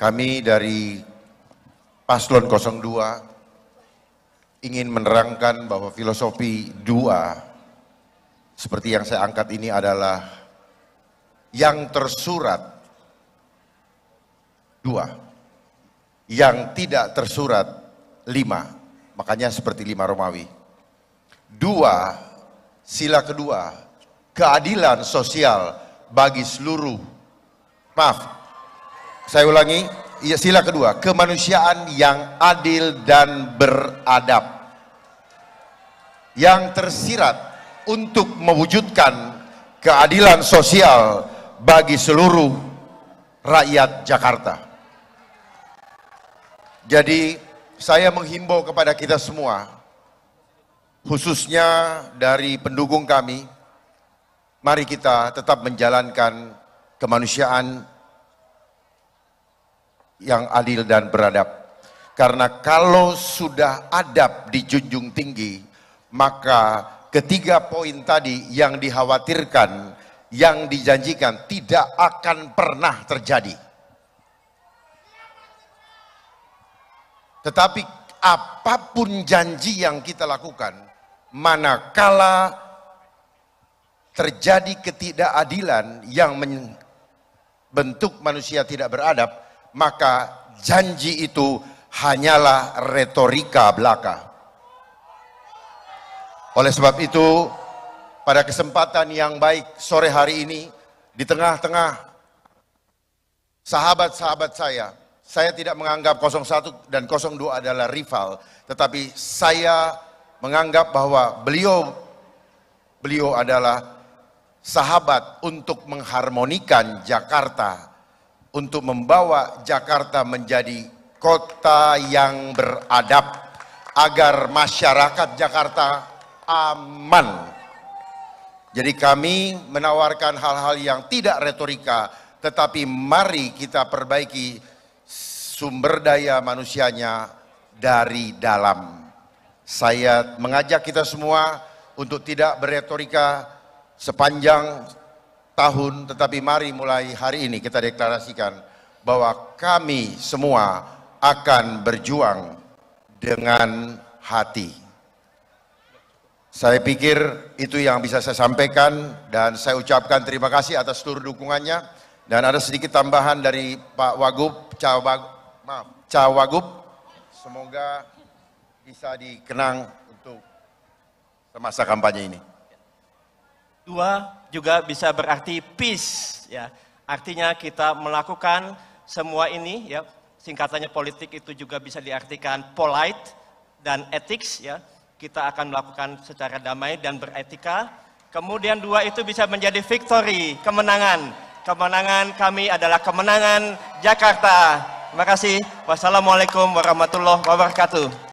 Kami dari Paslon 02 ingin menerangkan bahwa filosofi dua seperti yang saya angkat ini adalah yang tersurat dua, yang tidak tersurat lima, makanya seperti lima Romawi. Dua, sila kedua, keadilan sosial bagi seluruh, maaf, saya ulangi, iya, sila kedua, kemanusiaan yang adil dan beradab. Yang tersirat untuk mewujudkan keadilan sosial bagi seluruh rakyat Jakarta. Jadi saya menghimbau kepada kita semua, khususnya dari pendukung kami, mari kita tetap menjalankan kemanusiaan yang adil dan beradab. Karena kalau sudah adab dijunjung tinggi, maka ketiga poin tadi yang dikhawatirkan, yang dijanjikan tidak akan pernah terjadi. Tetapi apapun janji yang kita lakukan, manakala terjadi ketidakadilan yang bentuk manusia tidak beradab, maka janji itu hanyalah retorika belaka. Oleh sebab itu, pada kesempatan yang baik sore hari ini, di tengah-tengah sahabat-sahabat saya, saya tidak menganggap 01 dan 02 adalah rival, tetapi saya menganggap bahwa beliau beliau adalah sahabat untuk mengharmonikan Jakarta untuk membawa Jakarta menjadi kota yang beradab agar masyarakat Jakarta aman. Jadi kami menawarkan hal-hal yang tidak retorika, tetapi mari kita perbaiki sumber daya manusianya dari dalam. Saya mengajak kita semua untuk tidak berretorika sepanjang tahun, tetapi mari mulai hari ini kita deklarasikan bahwa kami semua akan berjuang dengan hati. Saya pikir itu yang bisa saya sampaikan dan saya ucapkan terima kasih atas seluruh dukungannya dan ada sedikit tambahan dari Pak Wagub, Cawagub, maaf, Cawagub. Semoga bisa dikenang untuk masa kampanye ini. Dua juga bisa berarti peace ya. Artinya kita melakukan semua ini ya, singkatannya politik itu juga bisa diartikan polite dan ethics ya. Kita akan melakukan secara damai dan beretika. Kemudian dua itu bisa menjadi victory, kemenangan. Kemenangan kami adalah kemenangan Jakarta. Terima kasih. Wassalamualaikum warahmatullahi wabarakatuh.